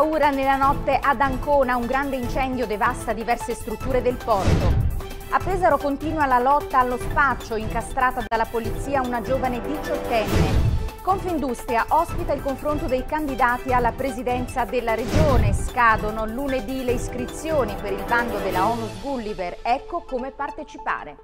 Paura nella notte ad Ancona, un grande incendio devasta diverse strutture del porto. A Pesaro continua la lotta allo spaccio, incastrata dalla polizia una giovane diciottenne. Confindustria ospita il confronto dei candidati alla presidenza della regione. Scadono lunedì le iscrizioni per il bando della Onus Gulliver. Ecco come partecipare.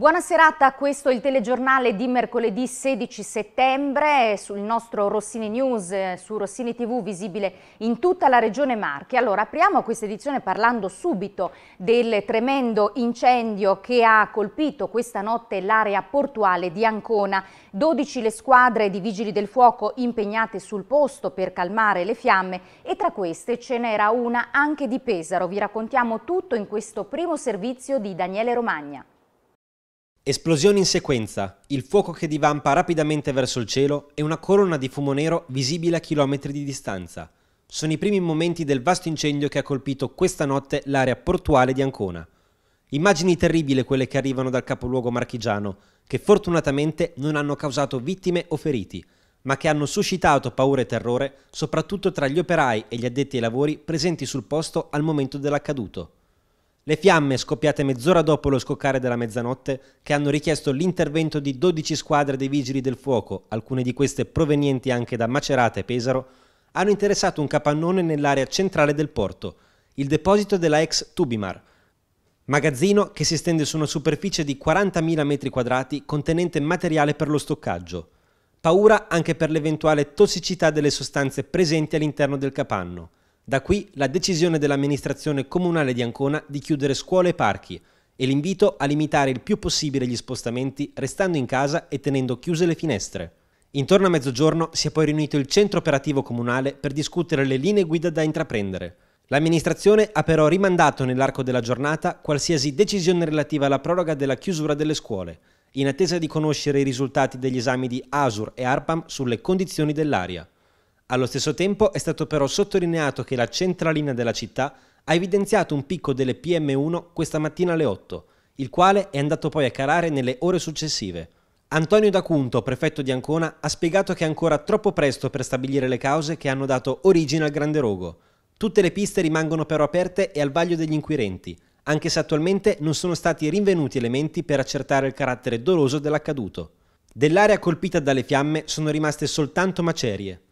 Buona serata, questo è il telegiornale di mercoledì 16 settembre sul nostro Rossini News, eh, su Rossini TV visibile in tutta la regione Marche. Allora apriamo questa edizione parlando subito del tremendo incendio che ha colpito questa notte l'area portuale di Ancona. 12 le squadre di vigili del fuoco impegnate sul posto per calmare le fiamme e tra queste ce n'era una anche di Pesaro. Vi raccontiamo tutto in questo primo servizio di Daniele Romagna. Esplosioni in sequenza, il fuoco che divampa rapidamente verso il cielo e una corona di fumo nero visibile a chilometri di distanza. Sono i primi momenti del vasto incendio che ha colpito questa notte l'area portuale di Ancona. Immagini terribili quelle che arrivano dal capoluogo marchigiano, che fortunatamente non hanno causato vittime o feriti, ma che hanno suscitato paura e terrore soprattutto tra gli operai e gli addetti ai lavori presenti sul posto al momento dell'accaduto. Le fiamme, scoppiate mezz'ora dopo lo scoccare della mezzanotte, che hanno richiesto l'intervento di 12 squadre dei vigili del fuoco, alcune di queste provenienti anche da Macerata e Pesaro, hanno interessato un capannone nell'area centrale del porto, il deposito della ex Tubimar, magazzino che si estende su una superficie di 40.000 m2 contenente materiale per lo stoccaggio. Paura anche per l'eventuale tossicità delle sostanze presenti all'interno del capanno. Da qui la decisione dell'amministrazione comunale di Ancona di chiudere scuole e parchi e l'invito a limitare il più possibile gli spostamenti restando in casa e tenendo chiuse le finestre. Intorno a mezzogiorno si è poi riunito il centro operativo comunale per discutere le linee guida da intraprendere. L'amministrazione ha però rimandato nell'arco della giornata qualsiasi decisione relativa alla proroga della chiusura delle scuole, in attesa di conoscere i risultati degli esami di ASUR e ARPAM sulle condizioni dell'aria. Allo stesso tempo è stato però sottolineato che la centralina della città ha evidenziato un picco delle PM1 questa mattina alle 8, il quale è andato poi a calare nelle ore successive. Antonio D'Acunto, prefetto di Ancona, ha spiegato che è ancora troppo presto per stabilire le cause che hanno dato origine al Grande Rogo. Tutte le piste rimangono però aperte e al vaglio degli inquirenti, anche se attualmente non sono stati rinvenuti elementi per accertare il carattere doloso dell'accaduto. Dell'area colpita dalle fiamme sono rimaste soltanto macerie.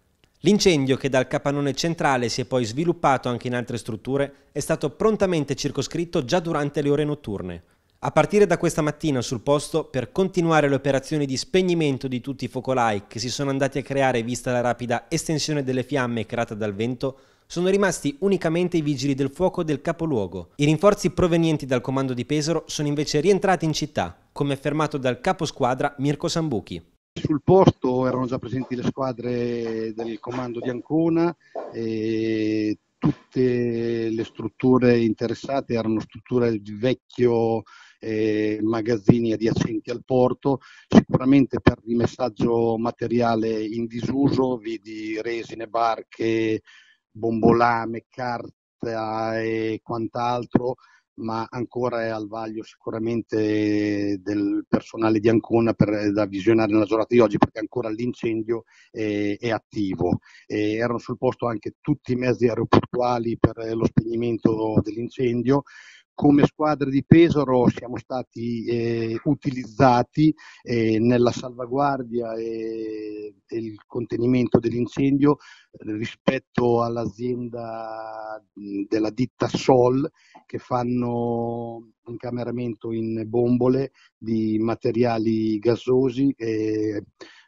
L'incendio, che dal capannone centrale si è poi sviluppato anche in altre strutture, è stato prontamente circoscritto già durante le ore notturne. A partire da questa mattina sul posto, per continuare le operazioni di spegnimento di tutti i focolai che si sono andati a creare vista la rapida estensione delle fiamme creata dal vento, sono rimasti unicamente i vigili del fuoco del capoluogo. I rinforzi provenienti dal comando di Pesaro sono invece rientrati in città, come affermato dal caposquadra Mirko Sambuchi. Sul posto erano già presenti le squadre del comando di Ancona, tutte le strutture interessate erano strutture di vecchio eh, magazzini adiacenti al porto, sicuramente per il messaggio materiale in disuso, vedi resine, barche, bombolame, carta eh, e quant'altro, ma ancora è al vaglio sicuramente del personale di Ancona per, eh, da visionare nella giornata di oggi perché ancora l'incendio è, è attivo. E erano sul posto anche tutti i mezzi aeroportuali per eh, lo spegnimento dell'incendio, come squadra di Pesaro siamo stati eh, utilizzati eh, nella salvaguardia e, e, il contenimento dell'incendio eh, rispetto all'azienda della ditta Sol che fanno incameramento in bombole di materiali gasosi, eh,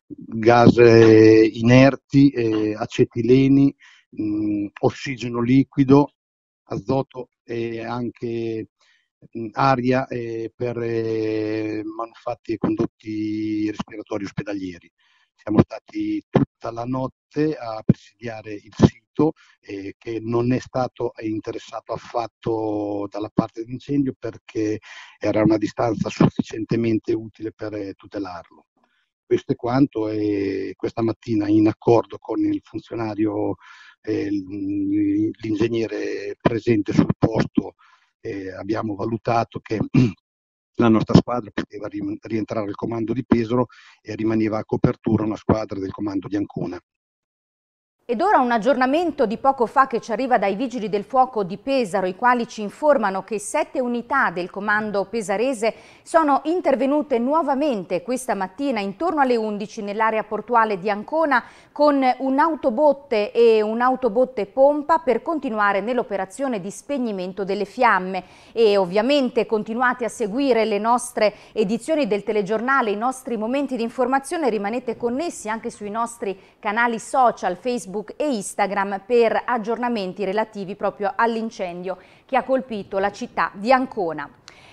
gas eh, inerti, acetileni, mh, ossigeno liquido azoto e anche aria eh, per eh, manufatti e condotti respiratori ospedalieri. Siamo stati tutta la notte a presidiare il sito eh, che non è stato interessato affatto dalla parte d'incendio perché era una distanza sufficientemente utile per eh, tutelarlo. Questo è quanto e questa mattina in accordo con il funzionario l'ingegnere presente sul posto abbiamo valutato che la nostra squadra poteva rientrare al comando di Pesaro e rimaneva a copertura una squadra del comando di Ancona. Ed ora un aggiornamento di poco fa che ci arriva dai Vigili del Fuoco di Pesaro, i quali ci informano che sette unità del comando pesarese sono intervenute nuovamente questa mattina intorno alle 11 nell'area portuale di Ancona con un'autobotte e un'autobotte pompa per continuare nell'operazione di spegnimento delle fiamme. E ovviamente continuate a seguire le nostre edizioni del telegiornale, i nostri momenti di informazione, rimanete connessi anche sui nostri canali social, Facebook, Facebook e Instagram per aggiornamenti relativi proprio all'incendio che ha colpito la città di Ancona.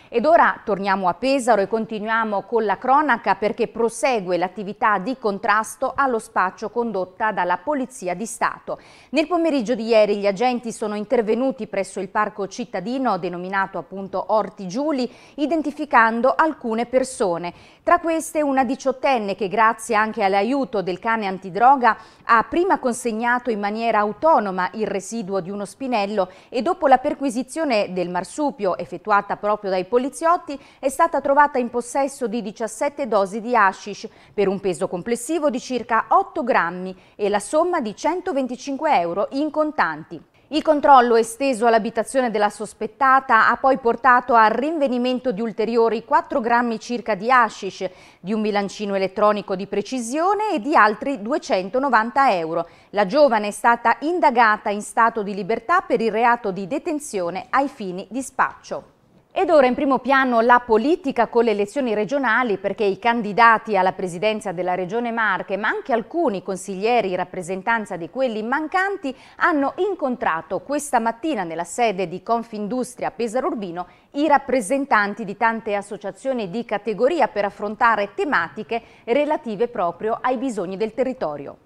Ed ora torniamo a Pesaro e continuiamo con la cronaca perché prosegue l'attività di contrasto allo spaccio condotta dalla Polizia di Stato. Nel pomeriggio di ieri gli agenti sono intervenuti presso il parco cittadino denominato appunto Orti Giuli identificando alcune persone. Tra queste una diciottenne che grazie anche all'aiuto del cane antidroga ha prima consegnato in maniera autonoma il residuo di uno spinello e dopo la perquisizione del marsupio effettuata proprio dai poliziotti poliziotti è stata trovata in possesso di 17 dosi di hashish per un peso complessivo di circa 8 grammi e la somma di 125 euro in contanti. Il controllo esteso all'abitazione della sospettata ha poi portato al rinvenimento di ulteriori 4 grammi circa di hashish, di un bilancino elettronico di precisione e di altri 290 euro. La giovane è stata indagata in stato di libertà per il reato di detenzione ai fini di spaccio. Ed ora in primo piano la politica con le elezioni regionali perché i candidati alla presidenza della Regione Marche, ma anche alcuni consiglieri in rappresentanza di quelli mancanti, hanno incontrato questa mattina nella sede di Confindustria Pesaro Urbino i rappresentanti di tante associazioni di categoria per affrontare tematiche relative proprio ai bisogni del territorio.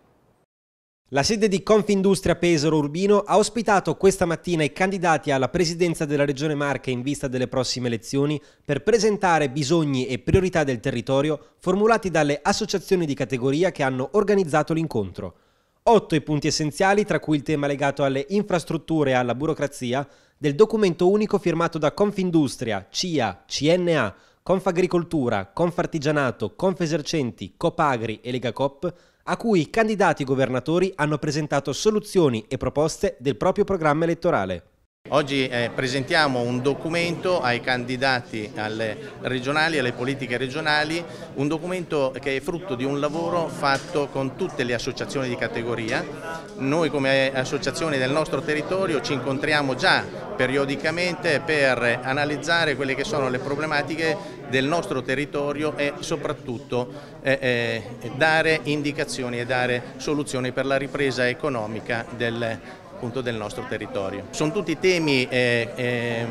La sede di Confindustria Pesaro Urbino ha ospitato questa mattina i candidati alla presidenza della Regione Marche in vista delle prossime elezioni per presentare bisogni e priorità del territorio formulati dalle associazioni di categoria che hanno organizzato l'incontro. Otto i punti essenziali, tra cui il tema legato alle infrastrutture e alla burocrazia, del documento unico firmato da Confindustria, CIA, CNA, Confagricoltura, Confartigianato, Confesercenti, Copagri e Legacop a cui i candidati governatori hanno presentato soluzioni e proposte del proprio programma elettorale. Oggi eh, presentiamo un documento ai candidati alle regionali, alle politiche regionali, un documento che è frutto di un lavoro fatto con tutte le associazioni di categoria. Noi come associazioni del nostro territorio ci incontriamo già periodicamente per analizzare quelle che sono le problematiche del nostro territorio e soprattutto eh, eh, dare indicazioni e dare soluzioni per la ripresa economica del territorio appunto del nostro territorio. Sono tutti temi eh, eh,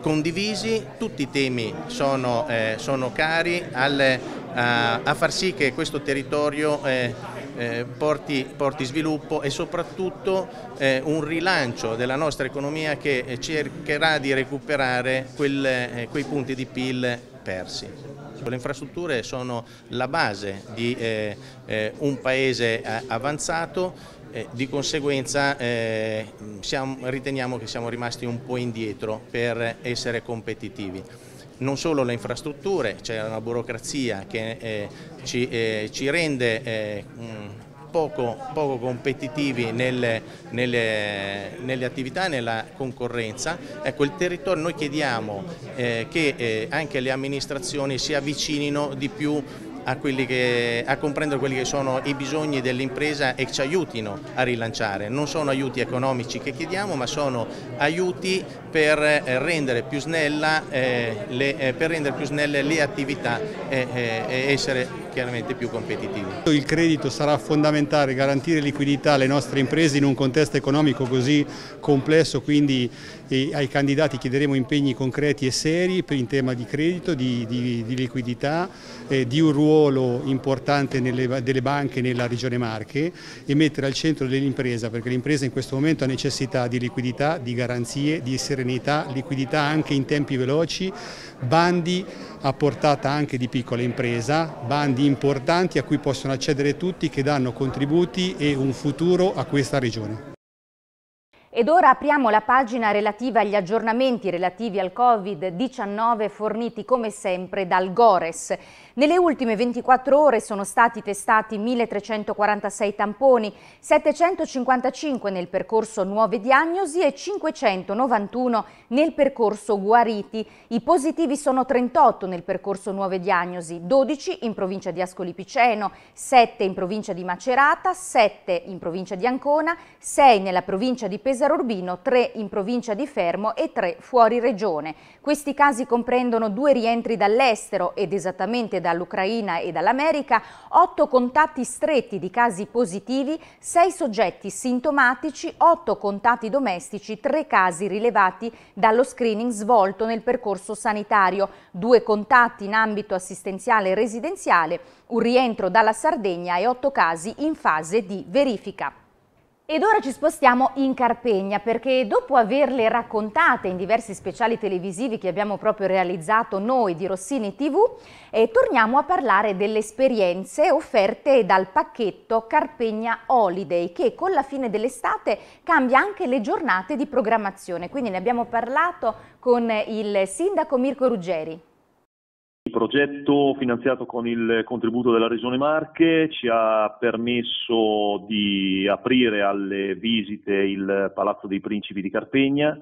condivisi, tutti i temi sono, eh, sono cari al, a, a, far sì che questo territorio eh, eh, porti, porti, sviluppo e soprattutto eh, un rilancio della nostra economia che cercherà di recuperare quel, quei punti di PIL persi. Le infrastrutture sono la base di eh, eh, un paese avanzato eh, di conseguenza eh, siamo, riteniamo che siamo rimasti un po' indietro per essere competitivi. Non solo le infrastrutture, c'è cioè una burocrazia che eh, ci, eh, ci, rende eh, mm, poco, poco, competitivi nelle, nelle, nelle attività nella concorrenza. Ecco, il territorio, noi chiediamo eh, che anche le amministrazioni si avvicinino di più a, che, a, comprendere quelli che sono i bisogni dell'impresa e ci aiutino a rilanciare. Non sono aiuti economici che chiediamo ma sono aiuti per eh, rendere più, snella, eh, le, eh, per rendere più snelle le attività e eh, eh, essere chiaramente più competitivi. Il credito sarà fondamentale, garantire liquidità alle nostre imprese in un contesto economico così complesso, quindi eh, ai candidati chiederemo impegni concreti e seri in tema di credito, di, di, di liquidità, eh, di un ruolo importante nelle, delle banche nella regione Marche e mettere al centro dell'impresa, perché l'impresa in questo momento ha necessità di liquidità, di garanzie, di serenità, liquidità anche in tempi veloci, bandi a portata anche di piccola impresa, bandi importanti a cui possono accedere tutti che danno contributi e un futuro a questa regione. Ed ora apriamo la pagina relativa agli aggiornamenti relativi al Covid-19 forniti come sempre dal Gores. Nelle ultime 24 ore sono stati testati 1346 tamponi, 755 nel percorso nuove diagnosi e 591 nel percorso guariti. I positivi sono 38 nel percorso nuove diagnosi, 12 in provincia di Ascoli Piceno, 7 in provincia di Macerata, 7 in provincia di Ancona, 6 nella provincia di Pesaro Pesaro Urbino, 3 in provincia di Fermo e tre fuori regione. Questi casi comprendono due rientri dall'estero ed esattamente dall'Ucraina e dall'America, otto contatti stretti di casi positivi, sei soggetti sintomatici, otto contatti domestici, tre casi rilevati dallo screening svolto nel percorso sanitario, due contatti in ambito assistenziale e residenziale, un rientro dalla Sardegna e otto casi in fase di verifica. Ed ora ci spostiamo in Carpegna perché dopo averle raccontate in diversi speciali televisivi che abbiamo proprio realizzato noi di Rossini TV, eh, torniamo a parlare delle esperienze offerte dal pacchetto Carpegna Holiday che con la fine dell'estate cambia anche le giornate di programmazione. Quindi ne abbiamo parlato con il sindaco Mirko Ruggeri progetto finanziato con il contributo della Regione Marche ci ha permesso di aprire alle visite il Palazzo dei Principi di Carpegna.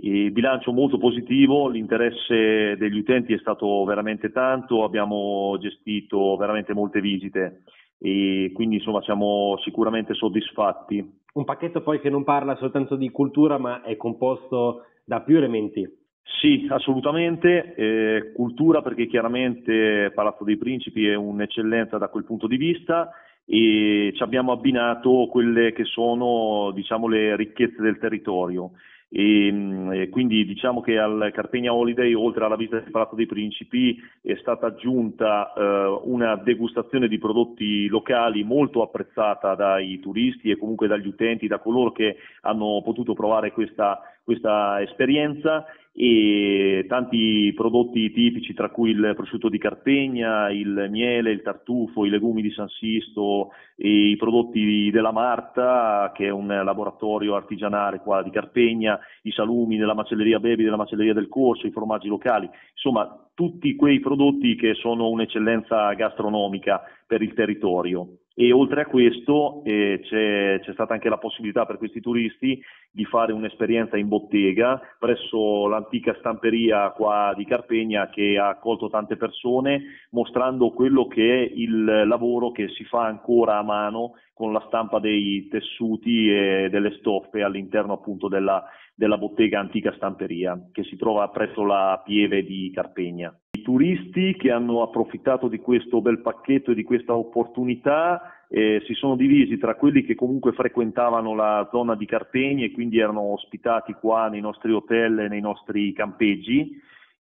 Il bilancio molto positivo, l'interesse degli utenti è stato veramente tanto, abbiamo gestito veramente molte visite e quindi insomma siamo sicuramente soddisfatti. Un pacchetto poi che non parla soltanto di cultura ma è composto da più elementi. Sì, assolutamente, eh, cultura perché chiaramente Palazzo dei Principi è un'eccellenza da quel punto di vista e ci abbiamo abbinato quelle che sono diciamo, le ricchezze del territorio. E, mm, e quindi diciamo che al Carpegna Holiday, oltre alla visita del Palazzo dei Principi, è stata aggiunta eh, una degustazione di prodotti locali molto apprezzata dai turisti e comunque dagli utenti, da coloro che hanno potuto provare questa, questa esperienza e tanti prodotti tipici tra cui il prosciutto di Cartegna, il miele, il tartufo, i legumi di San Sisto i prodotti della Marta che è un laboratorio artigianale qua di Cartegna, i salumi della macelleria Bevi, della macelleria del Corso, i formaggi locali, insomma tutti quei prodotti che sono un'eccellenza gastronomica per il territorio e oltre a questo eh, c'è, c'è, stata anche la possibilità per questi turisti di fare un'esperienza in bottega presso l'antica stamperia qua di Carpegna che ha accolto tante persone mostrando quello che è il lavoro che si fa ancora a mano con la stampa dei tessuti e delle stoffe all'interno appunto della, della bottega antica stamperia che si trova presso la Pieve di Carpegna turisti che hanno approfittato di questo bel pacchetto e di questa opportunità eh, si sono divisi tra quelli che comunque frequentavano la zona di Carpegna e quindi erano ospitati qua nei nostri hotel e nei nostri campeggi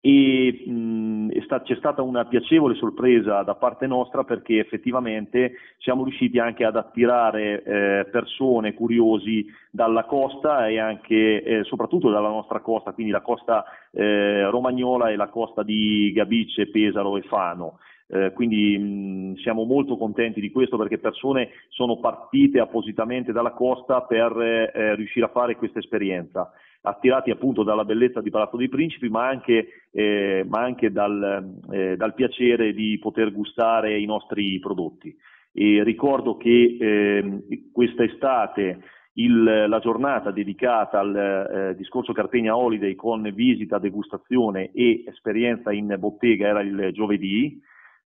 e mh, mm, sta, c'è stata una piacevole sorpresa da parte nostra perché effettivamente siamo riusciti anche ad attirare eh, persone, curiosi dalla costa e anche eh, soprattutto dalla nostra costa, quindi la costa eh, romagnola e la costa di Gabice, Pesaro e Fano. Eh, quindi mh, mm, siamo molto contenti di questo perché persone sono partite appositamente dalla costa per eh, riuscire a fare questa esperienza attirati appunto dalla bellezza di Palazzo dei Principi, ma anche, eh, ma anche dal, eh, dal, piacere di poter gustare i nostri prodotti. E ricordo che eh, estate il, la giornata dedicata al eh, discorso Cartegna Holiday con visita, degustazione e esperienza in bottega era il giovedì.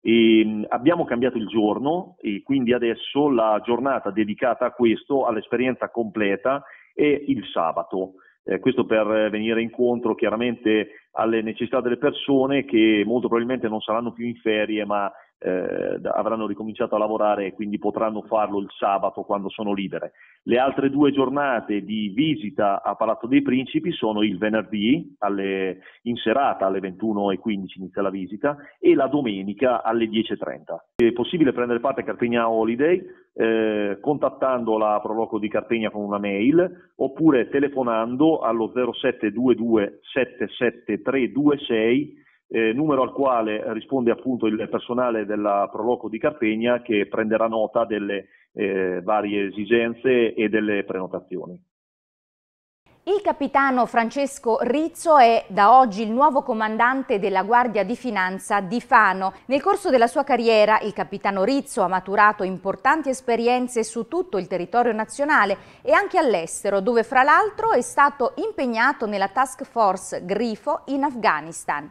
E ehm, abbiamo cambiato il giorno e quindi adesso la giornata dedicata a questo, all'esperienza completa, è il sabato. Eh, questo per venire incontro chiaramente alle necessità delle persone che molto probabilmente non saranno più in ferie ma eh, avranno ricominciato a lavorare e quindi potranno farlo il sabato quando sono libere. Le altre due giornate di visita a Palazzo dei Principi sono il venerdì alle, in serata alle 21.15 inizia la visita e la domenica alle 10.30. È possibile prendere parte a Carpegna Holiday eh, contattando la Proloco di Carpegna con una mail oppure telefonando allo 0722 77326 eh, numero al quale risponde appunto il personale della Proloco di Carpegna che prenderà nota delle eh, varie esigenze e delle prenotazioni. Il capitano Francesco Rizzo è da oggi il nuovo comandante della Guardia di Finanza di Fano. Nel corso della sua carriera il capitano Rizzo ha maturato importanti esperienze su tutto il territorio nazionale e anche all'estero, dove fra l'altro è stato impegnato nella task force Grifo in Afghanistan.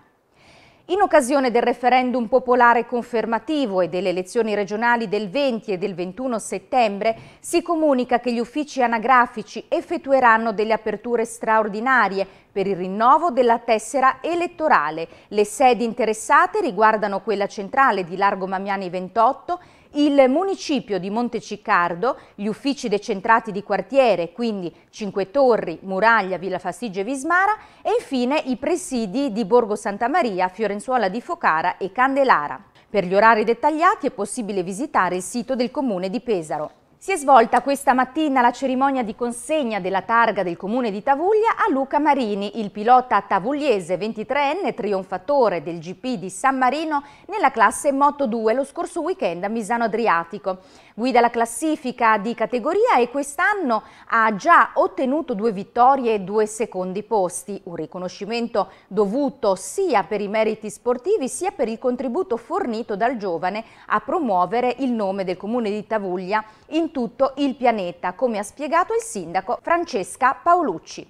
In occasione del referendum popolare confermativo e delle elezioni regionali del 20 e del 21 settembre si comunica che gli uffici anagrafici effettueranno delle aperture straordinarie per il rinnovo della tessera elettorale. Le sedi interessate riguardano quella centrale di Largo Mamiani 28, il municipio di Monteciccardo, gli uffici decentrati di quartiere, quindi Cinque Torri, Muraglia, Villa Fastigio e Vismara e infine i presidi di Borgo Santa Maria, Fiorenzuola di Focara e Candelara. Per gli orari dettagliati è possibile visitare il sito del comune di Pesaro. Si è svolta questa mattina la cerimonia di consegna della targa del comune di Tavuglia a Luca Marini, il pilota tavugliese 23enne trionfatore del GP di San Marino nella classe Moto 2 lo scorso weekend a Misano Adriatico. Guida la classifica di categoria e quest'anno ha già ottenuto due vittorie e due secondi posti, un riconoscimento dovuto sia per i meriti sportivi sia per il contributo fornito dal giovane a promuovere il nome del comune di Tavuglia in tutto il pianeta, come ha spiegato il sindaco Francesca Paolucci.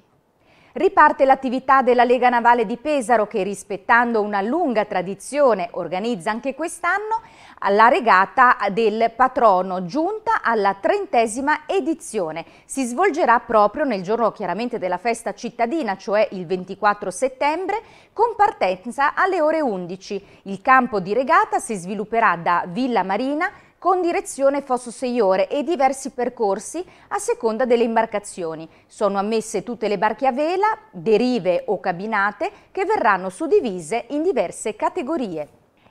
Riparte l'attività della Lega Navale di Pesaro che rispettando una lunga tradizione organizza anche quest'anno la regata del patrono giunta alla trentesima edizione. Si svolgerà proprio nel giorno chiaramente della festa cittadina, cioè il 24 settembre, con partenza alle ore 11. Il campo di regata si svilupperà da Villa Marina con direzione Fosso 6 ore e diversi percorsi a seconda delle imbarcazioni. Sono ammesse tutte le barche a vela, derive o cabinate che verranno suddivise in diverse categorie.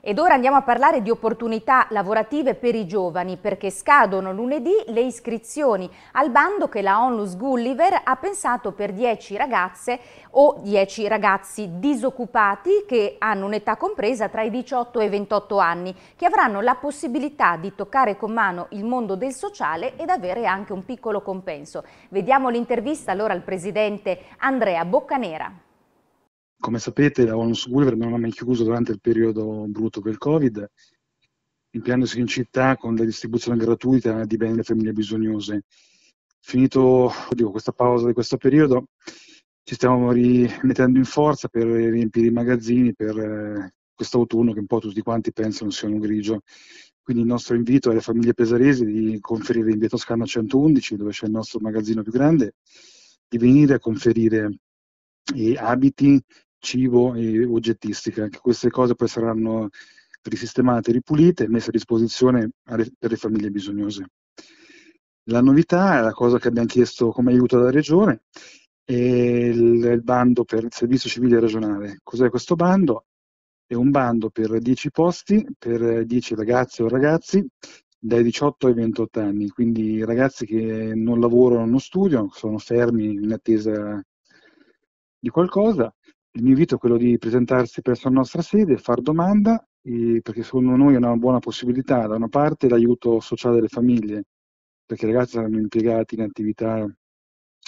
Ed ora andiamo a parlare di opportunità lavorative per i giovani perché scadono lunedì le iscrizioni al bando che la Onlus Gulliver ha pensato per 10 ragazze o 10 ragazzi disoccupati che hanno un'età compresa tra i 18 e i 28 anni che avranno la possibilità di toccare con mano il mondo del sociale ed avere anche un piccolo compenso. Vediamo l'intervista allora al presidente Andrea Boccanera. Come sapete la Onus Gulliver non ha mai chiuso durante il periodo brutto del Covid, impiandosi in città con la distribuzione gratuita di beni alle famiglie bisognose. Finito dico, questa pausa di questo periodo, ci stiamo rimettendo in forza per riempire i magazzini per eh, quest'autunno che un po' tutti quanti pensano sia un grigio. Quindi il nostro invito alle famiglie pesaresi di conferire in via Toscana 111, dove c'è il nostro magazzino più grande, di venire a conferire abiti cibo e oggettistica. Anche queste cose poi saranno risistemate, ripulite e messe a disposizione per le famiglie bisognose. La novità è la cosa che abbiamo chiesto come aiuto alla Regione, è il bando per il servizio civile regionale. Cos'è questo bando? È un bando per 10 posti, per 10 ragazze o ragazzi dai 18 ai 28 anni, quindi ragazzi che non lavorano, non studiano, sono fermi in attesa di qualcosa il mio invito è quello di presentarsi presso la nostra sede, far domanda, perché secondo noi è una buona possibilità, da una parte l'aiuto sociale delle famiglie, perché i ragazzi saranno impiegati in attività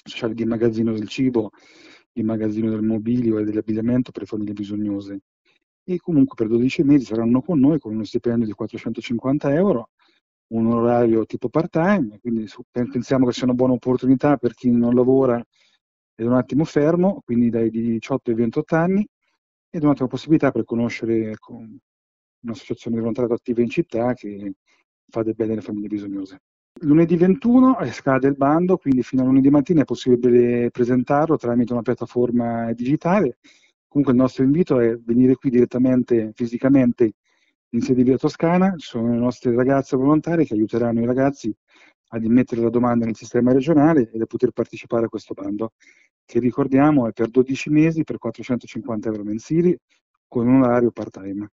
sociali di magazzino del cibo, di magazzino del mobilio e dell'abbigliamento per le famiglie bisognose. E comunque per 12 mesi saranno con noi con uno stipendio di 450 euro, un orario tipo part-time, quindi pensiamo che sia una buona opportunità per chi non lavora ed un attimo fermo, quindi dai 18 ai 28 anni, ed un'ottima possibilità per conoscere ecco, un'associazione di volontariato attiva in città che fa del bene alle famiglie bisognose. Lunedì 21 scade il bando, quindi fino a lunedì mattina è possibile presentarlo tramite una piattaforma digitale. Comunque il nostro invito è venire qui direttamente, fisicamente, in sede via Toscana. Ci sono le nostre ragazze volontarie che aiuteranno i ragazzi ad immettere la domanda nel sistema regionale e da poter partecipare a questo bando, che ricordiamo è per 12 mesi per 450 euro mensili con un orario part-time.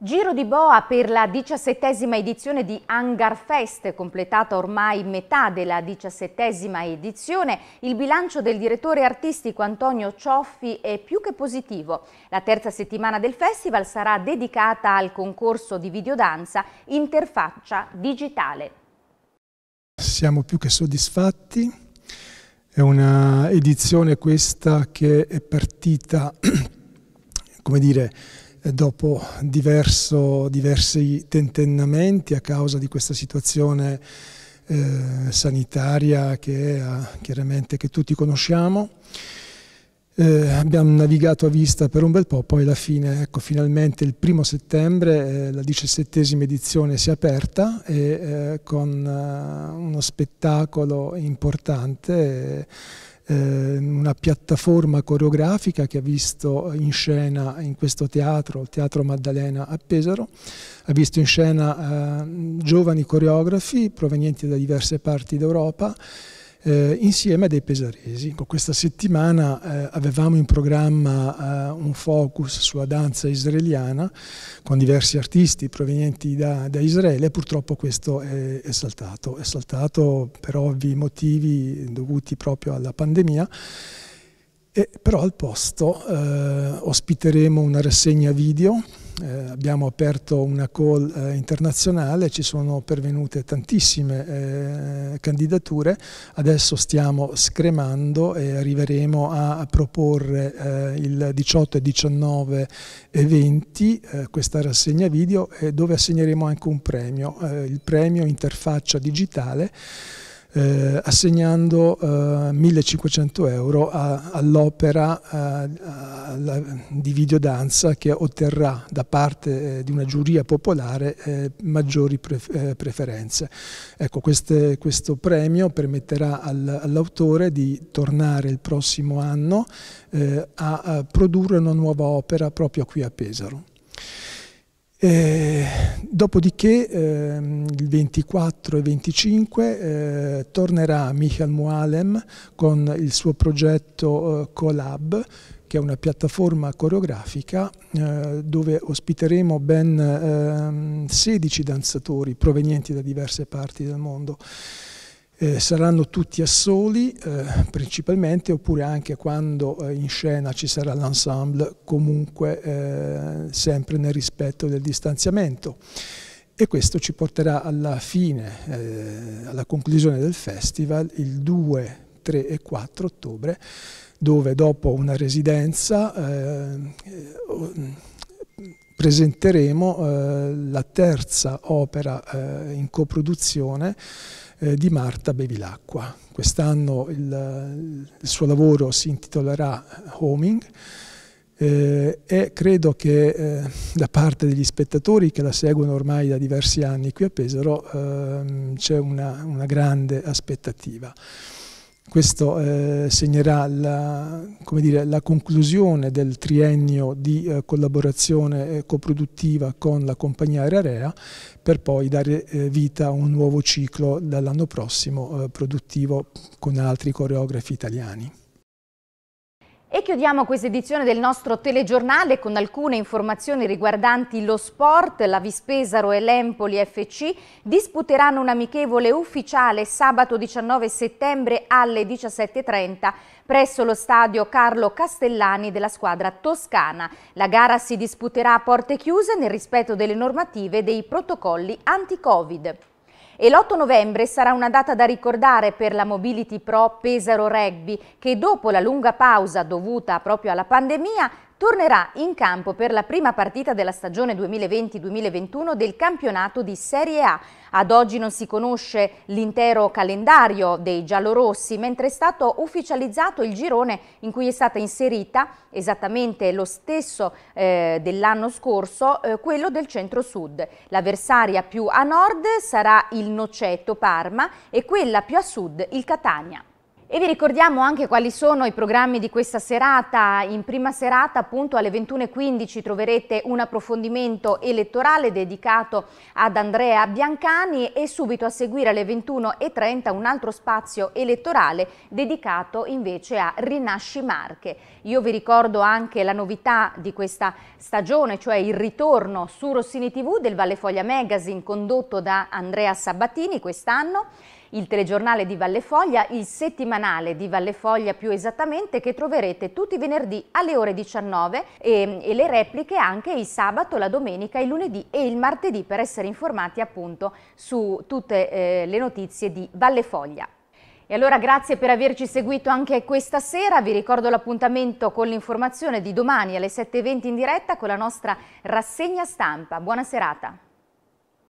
Giro di boa per la diciassettesima edizione di Hangar Fest, completata ormai metà della diciassettesima edizione, il bilancio del direttore artistico Antonio Cioffi è più che positivo. La terza settimana del festival sarà dedicata al concorso di videodanza Interfaccia Digitale. Siamo più che soddisfatti, è una edizione questa che è partita, come dire, dopo diverso, diversi tentennamenti a causa di questa situazione eh, sanitaria che è ah, chiaramente che tutti conosciamo. Eh, abbiamo navigato a vista per un bel po', poi alla fine, ecco, finalmente il primo settembre eh, la diciassettesima edizione si è aperta e, eh, con eh, uno spettacolo importante, eh, una piattaforma coreografica che ha visto in scena in questo teatro, il Teatro Maddalena a Pesaro, ha visto in scena eh, giovani coreografi provenienti da diverse parti d'Europa eh, insieme a dei pesaresi. Questa settimana eh, avevamo in programma eh, un focus sulla danza israeliana con diversi artisti provenienti da, da Israele e purtroppo questo è, è, saltato, è saltato per ovvi motivi dovuti proprio alla pandemia e però al posto eh, ospiteremo una rassegna video, eh, abbiamo aperto una call eh, internazionale, ci sono pervenute tantissime eh, candidature, adesso stiamo scremando e arriveremo a, a proporre eh, il 18 19 e 20 eh, questa rassegna video dove assegneremo anche un premio, il premio interfaccia digitale eh, assegnando eh, 1500 euro all'opera eh, di videodanza che otterrà da parte eh, di una giuria popolare eh, maggiori pre preferenze. Ecco, queste, questo premio permetterà al, all'autore di tornare il prossimo anno a, a produrre una nuova opera proprio qui a Pesaro. Eh, dopodiché ehm, il 24 e 25 eh, tornerà Michael Mualem con il suo progetto eh, Colab che è una piattaforma coreografica eh, dove ospiteremo ben 16 ehm, danzatori provenienti da diverse parti del mondo. Eh, saranno tutti a soli eh, principalmente oppure anche quando eh, in scena ci sarà l'ensemble comunque eh, sempre nel rispetto del distanziamento e questo ci porterà alla fine, eh, alla conclusione del festival il 2, 3 e 4 ottobre dove dopo una residenza eh, mm, presenteremo la terza opera in coproduzione eh, di Marta Bevilacqua. Quest'anno il, il, suo lavoro si intitolerà eh, Homing eh, e credo che eh, da parte degli spettatori che la seguono ormai da diversi anni qui a Pesaro ehm, c'è una, una grande aspettativa. Questo eh, segnerà la, dire, la, conclusione del triennio di eh, collaborazione eh, coproduttiva con la compagnia Aerarea per poi dare eh, vita a un nuovo ciclo dall'anno prossimo eh, produttivo con altri coreografi italiani. E chiudiamo questa edizione del nostro telegiornale con alcune informazioni riguardanti lo sport. La Vispesaro e l'Empoli FC disputeranno un amichevole ufficiale sabato 19 settembre alle 17.30 presso lo stadio Carlo Castellani della squadra toscana. La gara si disputerà a porte chiuse nel rispetto delle normative e dei protocolli anti-Covid. E l'8 novembre sarà una data da ricordare per la Mobility Pro Pesaro Rugby che dopo la lunga pausa dovuta proprio alla pandemia tornerà in campo per la prima partita della stagione 2020-2021 del campionato di Serie A. Ad oggi non si conosce l'intero calendario dei giallorossi, mentre è stato ufficializzato il girone in cui è stata inserita, esattamente lo stesso eh, dell'anno scorso, eh, quello del centro-sud. L'avversaria più a nord sarà il Noceto Parma e quella più a sud il Catania. E vi ricordiamo anche quali sono i programmi di questa serata. In prima serata appunto alle 21.15 troverete un approfondimento elettorale dedicato ad Andrea Biancani e subito a seguire alle 21.30 un altro spazio elettorale dedicato invece a Rinasci Marche. Io vi ricordo anche la novità di questa stagione, cioè il ritorno su Rossini TV del Valle Foglia Magazine condotto da Andrea Sabatini quest'anno il telegiornale di Valle Foglia, il settimanale di Valle Foglia più esattamente, che troverete tutti i venerdì alle ore 19 e, ehm, e le repliche anche il sabato, la domenica, il lunedì e il martedì per essere informati appunto su tutte eh, le notizie di Valle Foglia. E allora grazie per averci seguito anche questa sera, vi ricordo l'appuntamento con l'informazione di domani alle 7.20 in diretta con la nostra rassegna stampa. Buona serata.